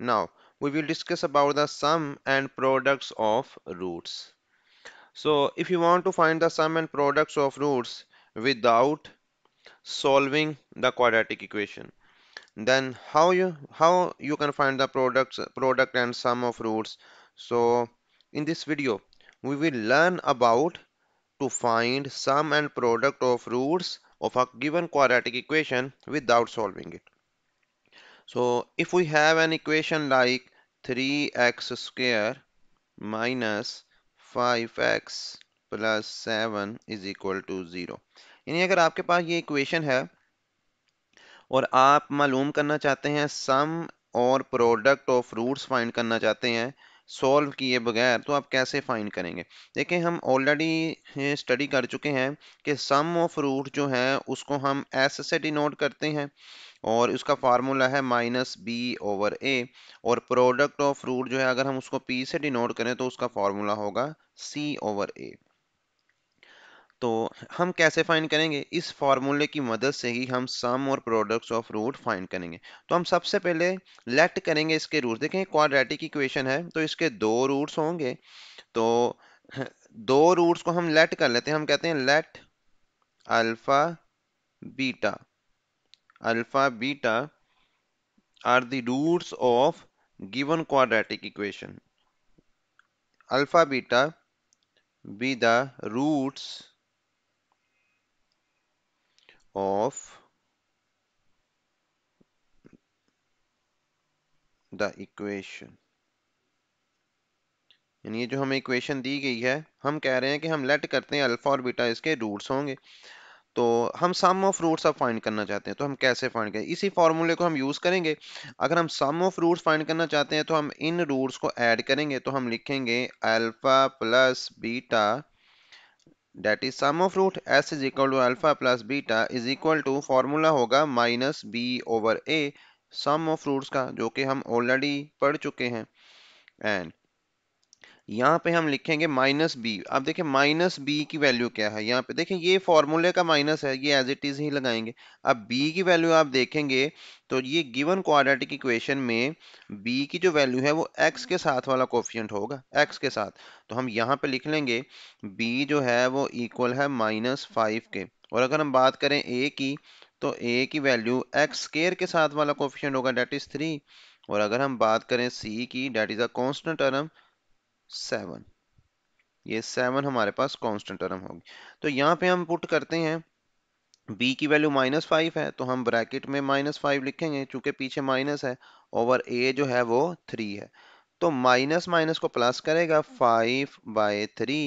Now we will discuss about the sum and products of roots. So if you want to find the sum and products of roots without solving the quadratic equation then how you how you can find the products product and sum of roots so in this video we will learn about to find sum and product of roots of a given quadratic equation without solving it So if we have an equation like 3x square minus 5x plus seven is equal to zero यानी अगर आपके पास ये equation है और आप मालूम करना चाहते हैं सम और प्रोडक्ट ऑफ रूट्स फाइंड करना चाहते हैं सॉल्व किए बगैर तो आप कैसे फाइंड करेंगे देखें हम ऑलरेडी स्टडी कर चुके हैं कि सम ऑफ रूट जो है उसको हम एस से डिनोट करते हैं और उसका फार्मूला है माइनस बी ओवर ए और प्रोडक्ट ऑफ रूट जो है अगर हम उसको पी से डिनोट करें तो उसका फार्मूला होगा सी ओवर ए तो हम कैसे फाइंड करेंगे इस फार्मूले की मदद से ही हम सम और प्रोडक्ट्स ऑफ रूट फाइंड करेंगे तो हम सबसे पहले लेट करेंगे इसके रूट देखें क्वाड्रेटिक इक्वेशन है तो इसके दो रूट्स होंगे तो दो रूट्स को हम लेट कर लेते हैं हम कहते हैं let alpha beta alpha, beta are the roots of given quadratic equation. Alpha, beta be the roots of the equation यानी ये जो हमें इक्वेशन दी गई है हम कह रहे हैं कि हम लेट करते हैं अल्फा और बीटा इसके रूट्स होंगे तो हम सम ऑफ रूट्स अब फाइंड करना चाहते हैं तो हम कैसे फाइंड करें इसी फार्मूले को हम यूज़ करेंगे अगर हम सम ऑफ रूट्स फाइंड करना चाहते हैं तो हम इन रूट्स को ऐड करेंगे तो हम लिखेंगे alpha plus beta that is sum of root S is equal to alpha plus beta is equal to formula होगा minus B over A sum of roots का जो कि हम ऑलरेडी पढ़ चुके हैं एंड यहाँ पे हम लिखेंगे माइनस बी अब देखें माइनस बी की वैल्यू क्या है यहाँ पे देखिए ये फॉर्मूले का माइनस है ये एज इट इज ही लगाएंगे अब बी की वैल्यू आप देखेंगे तो ये गिवन क्वाड्रेटिक इक्वेशन में बी की जो वैल्यू है वो एक्स के साथ वाला कोफिशेंट होगा एक्स के साथ तो हम यहाँ पे लिख लेंगे बी जो है वो इक्वल है माइनस फाइव के और अगर हम बात करें ए की तो ए की वैल्यू एक्स स्केयर के साथ वाला कोफिशेंट होगा डेट इज थ्री और अगर हम बात करें सी की that is a constant term seven ये सेवन हमारे पास कांस्टेंट टर्म होगी तो यहाँ पे हम पुट करते हैं b की वैल्यू माइनस फाइव है तो हम ब्रैकेट में माइनस फाइव लिखेंगे चूंकि पीछे माइनस है ओवर a जो है वो थ्री है तो माइनस माइनस को प्लस करेगा फाइव बाय थ्री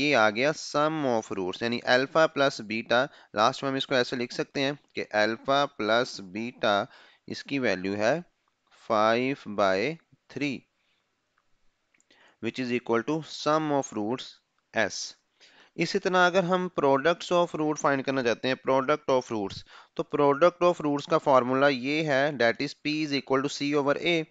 ये आ गया सम ऑफ रूट्स यानी अल्फा प्लस बीटा लास्ट में हम इसको ऐसे लिख सकते हैं कि अल्फा प्लस बीटा इसकी वैल्यू है five by three which is equal to sum of roots S इसी तरह अगर हम प्रोडक्ट्स ऑफ रूट फाइंड करना चाहते हैं प्रोडक्ट ऑफ रूट्स तो प्रोडक्ट ऑफ रूट्स का फार्मूला ये है that is P is equal to C over A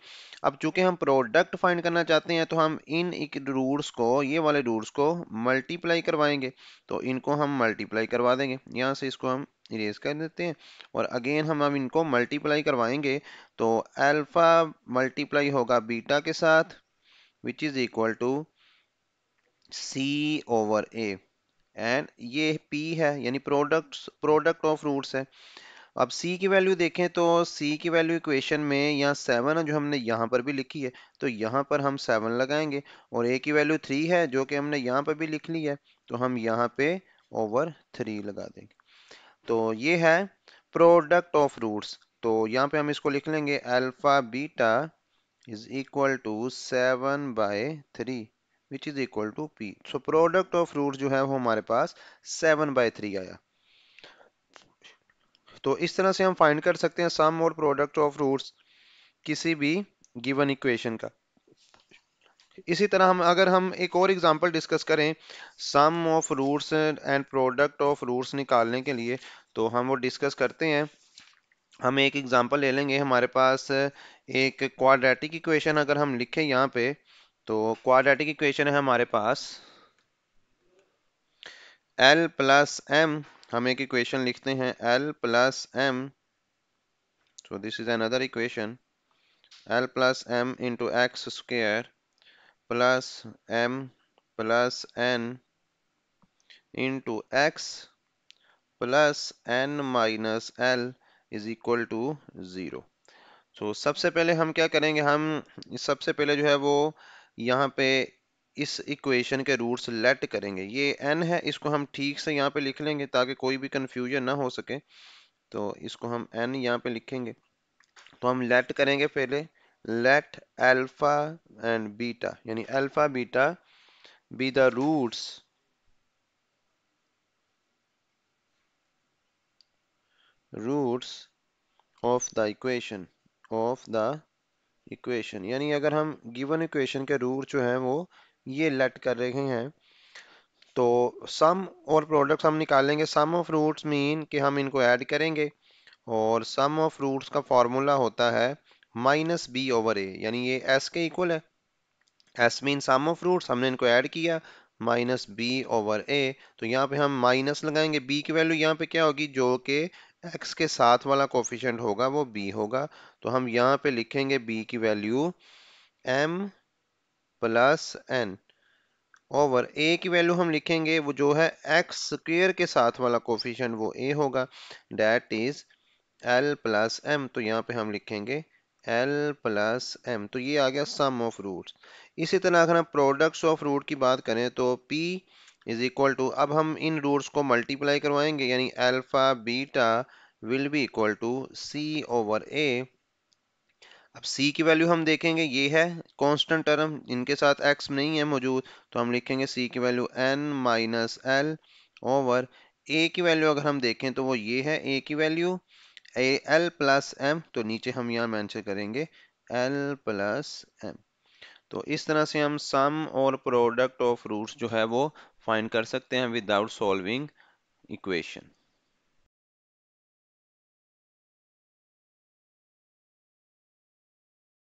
अब चूंकि हम प्रोडक्ट फाइंड करना चाहते हैं तो हम इन रूट्स को ये वाले रूट्स को मल्टीप्लाई करवाएंगे तो इनको हम मल्टीप्लाई करवा देंगे यहाँ से इसको हम इरेज कर देते हैं और अगेन हम अब इनको मल्टीप्लाई करवाएंगे तो एल्फा मल्टीप्लाई होगा बीटा के साथ which is equal to C over A and ये P है यानी प्रोडक्ट प्रोडक्ट ऑफ रूट्स है अब C की वैल्यू देखें तो C की वैल्यू इक्वेशन में यहाँ सेवन जो हमने यहाँ पर भी लिखी है तो यहाँ पर हम सेवन लगाएंगे और A की वैल्यू थ्री है जो कि हमने यहाँ पर भी लिख ली है तो हम यहाँ पे ओवर थ्री लगा देंगे तो ये है प्रोडक्ट ऑफ रूट्स तो यहाँ पे हम इसको लिख लेंगे alpha beta is equal to 7 by 3 which is equal to P. So product of roots जो है वो हमारे पास 7 by 3 आया तो इस तरह से हम find कर सकते हैं sum और product of roots किसी भी given equation का इसी तरह हम अगर हम एक और example discuss करें sum of roots and product of roots निकालने के लिए तो हम वो discuss करते हैं हम एक एग्जांपल ले लेंगे हमारे पास एक क्वाड्रेटिक इक्वेशन अगर हम लिखें यहाँ पे तो क्वाड्रेटिक इक्वेशन है हमारे पास एल प्लस एम हम एक इक्वेशन लिखते हैं L plus M so this is another equation L plus M into X square plus M plus N into X plus N minus L is equal to zero so सबसे पहले हम क्या करेंगे हम सबसे पहले जो है वो यहाँ पे इस इक्वेशन के रूट्स लेट करेंगे ये एन है इसको हम ठीक से यहाँ पे लिख लेंगे ताकि कोई भी कन्फ्यूजन ना हो सके तो इसको हम एन यहाँ पे लिखेंगे तो हम लेट करेंगे पहले लेट अल्फा एंड बीटा यानी alpha beta be the roots roots of the equation of the equation यानी अगर हम गिवन इक्वेशन के रूट जो हैं वो ये लेट कर रहे हैं तो सम और प्रोडक्ट हम निकालेंगे सम ऑफ रूट्स मीन कि हम इनको ऐड करेंगे और सम ऑफ रूट्स का फार्मूला होता है माइनस बी ओवर ए यानी ये एस के इक्वल है S mean sum of roots हमने इनको ऐड किया माइनस बी ओवर ए तो यहाँ पे हम माइनस लगाएंगे बी की वैल्यू यहाँ पे क्या होगी जो कि x के साथ वाला कोफिशेंट होगा वो b होगा तो हम यहाँ पे लिखेंगे b की value m plus N over a की वैल्यू हम लिखेंगे वो जो है एक्स स्क्र के साथ वाला कोफिशेंट वो a होगा that is l plus M तो यहाँ पे हम लिखेंगे l प्लस एम तो ये आ गया सम ऑफ रूट्स इसी तरह अगर हम प्रोडक्ट्स ऑफ रूट की बात करें तो p इज इक्वल टू अब हम इन रूट्स को मल्टीप्लाई करवाएंगे यानी alpha beta will be equal to C over A अब सी की वैल्यू हम देखेंगे ये है कांस्टेंट टर्म इनके साथ एक्स नहीं है मौजूद तो हम लिखेंगे सी की value N minus L over A की वैल्यू अगर हम देखें तो वो ये है ए की value A L plus M तो नीचे हम यहाँ मैंशन करेंगे एल प्लस एम तो इस तरह से हम सम और प्रोडक्ट ऑफ रूट्स जो है वो फाइंड कर सकते हैं विदाउट सॉल्विंग इक्वेशन